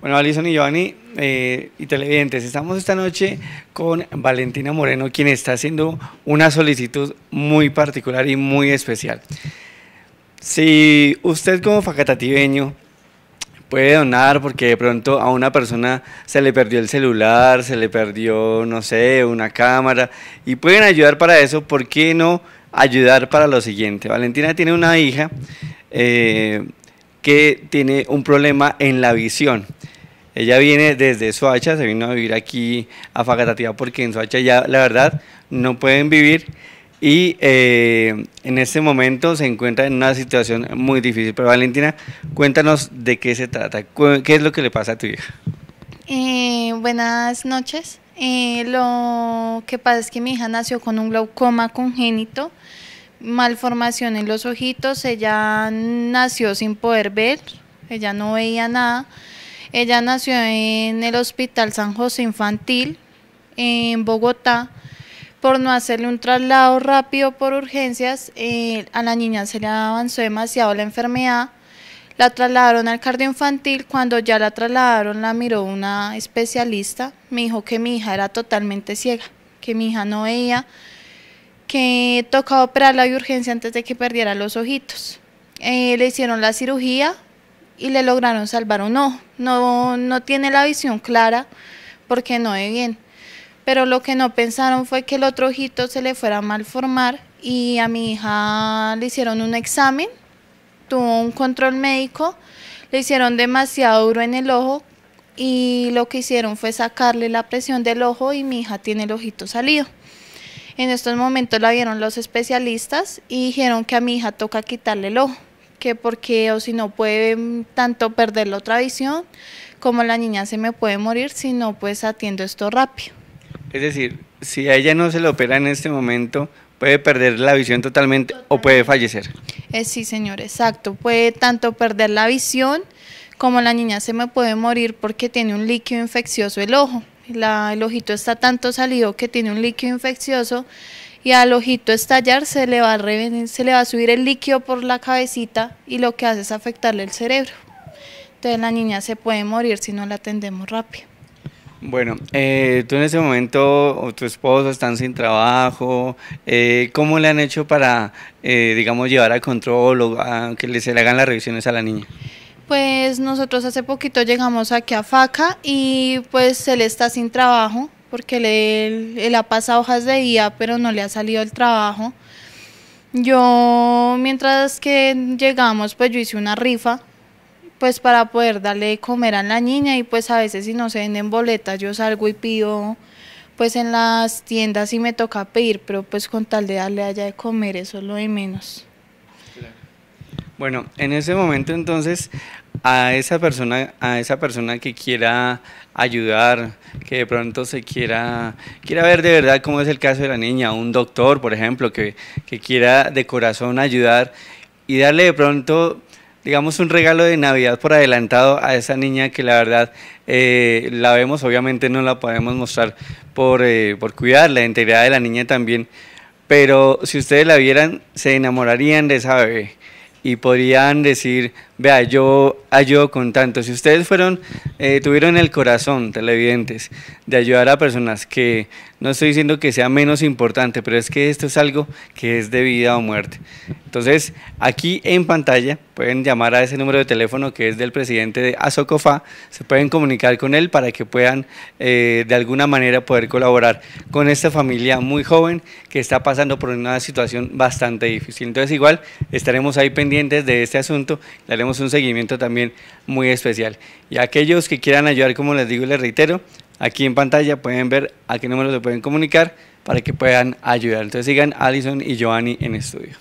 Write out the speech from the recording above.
Bueno, Alison y Giovanni eh, y televidentes, estamos esta noche con Valentina Moreno, quien está haciendo una solicitud muy particular y muy especial. Si usted como facatativeño puede donar porque de pronto a una persona se le perdió el celular, se le perdió, no sé, una cámara, y pueden ayudar para eso, ¿por qué no ayudar para lo siguiente? Valentina tiene una hija eh, que tiene un problema en la visión ella viene desde Soacha, se vino a vivir aquí a Fagatativa porque en Soacha ya la verdad no pueden vivir y eh, en este momento se encuentra en una situación muy difícil. Pero Valentina, cuéntanos de qué se trata, qué es lo que le pasa a tu hija. Eh, buenas noches. Eh, lo que pasa es que mi hija nació con un glaucoma congénito, malformación en los ojitos, ella nació sin poder ver, ella no veía nada. Ella nació en el Hospital San José Infantil en Bogotá. Por no hacerle un traslado rápido por urgencias, eh, a la niña se le avanzó demasiado la enfermedad. La trasladaron al infantil, Cuando ya la trasladaron, la miró una especialista. Me dijo que mi hija era totalmente ciega, que mi hija no veía, que tocaba operarla de urgencia antes de que perdiera los ojitos. Eh, le hicieron la cirugía, y le lograron salvar un ojo. No, no tiene la visión clara porque no ve bien. Pero lo que no pensaron fue que el otro ojito se le fuera a malformar y a mi hija le hicieron un examen, tuvo un control médico, le hicieron demasiado duro en el ojo y lo que hicieron fue sacarle la presión del ojo y mi hija tiene el ojito salido. En estos momentos la vieron los especialistas y dijeron que a mi hija toca quitarle el ojo que porque o si no puede tanto perder la otra visión como la niña se me puede morir si no pues atiendo esto rápido. Es decir, si a ella no se le opera en este momento, puede perder la visión totalmente, o puede fallecer. Eh, sí, señor, exacto. Puede tanto perder la visión como la niña se me puede morir porque tiene un líquido infeccioso el ojo. el ojito está tanto salido que tiene un líquido infeccioso y al ojito estallar se le, va a se le va a subir el líquido por la cabecita y lo que hace es afectarle el cerebro. Entonces la niña se puede morir si no la atendemos rápido. Bueno, eh, tú en ese momento o tu esposo están sin trabajo, eh, ¿cómo le han hecho para, eh, digamos, llevar al control o que le, se le hagan las revisiones a la niña? Pues nosotros hace poquito llegamos aquí a Faca y pues él está sin trabajo, porque él, ha pasado hojas de día, pero no le ha salido el trabajo. Yo, mientras que llegamos, pues yo hice una rifa, pues para poder darle comer a la niña y pues a veces si no se venden boletas, yo salgo y pido, pues en las tiendas y me toca pedir, pero pues con tal de darle allá de comer, eso lo de menos. Bueno, en ese momento entonces a esa persona, a esa persona que quiera ayudar, que de pronto se quiera, quiera ver de verdad cómo es el caso de la niña, un doctor, por ejemplo, que, quiera de corazón ayudar y darle de pronto digamos, un regalo de Navidad por adelantado a esa niña que la verdad eh, la vemos, obviamente no la podemos mostrar por, eh, por cuidar la integridad de la niña también, pero si ustedes la vieran, se enamorarían de esa bebé y podrían decir, vea, yo ayudo ah, con tanto. Si ustedes fueron, eh, tuvieron el corazón, televidentes, de ayudar a personas que no estoy diciendo que sea menos importante, pero es que esto es algo que es de vida o muerte. Entonces, aquí en pantalla pueden llamar a ese número de teléfono que es del presidente de Asocofa, se pueden comunicar con él para que puedan eh, de alguna manera poder colaborar con esta familia muy joven que está pasando por una situación bastante difícil. Entonces, igual estaremos ahí pendientes de este asunto, un seguimiento también muy especial. Y aquellos que quieran ayudar, como les digo y les reitero, aquí en pantalla pueden ver a qué número se pueden comunicar para que puedan ayudar. Entonces sigan Alison y Giovanni en estudio.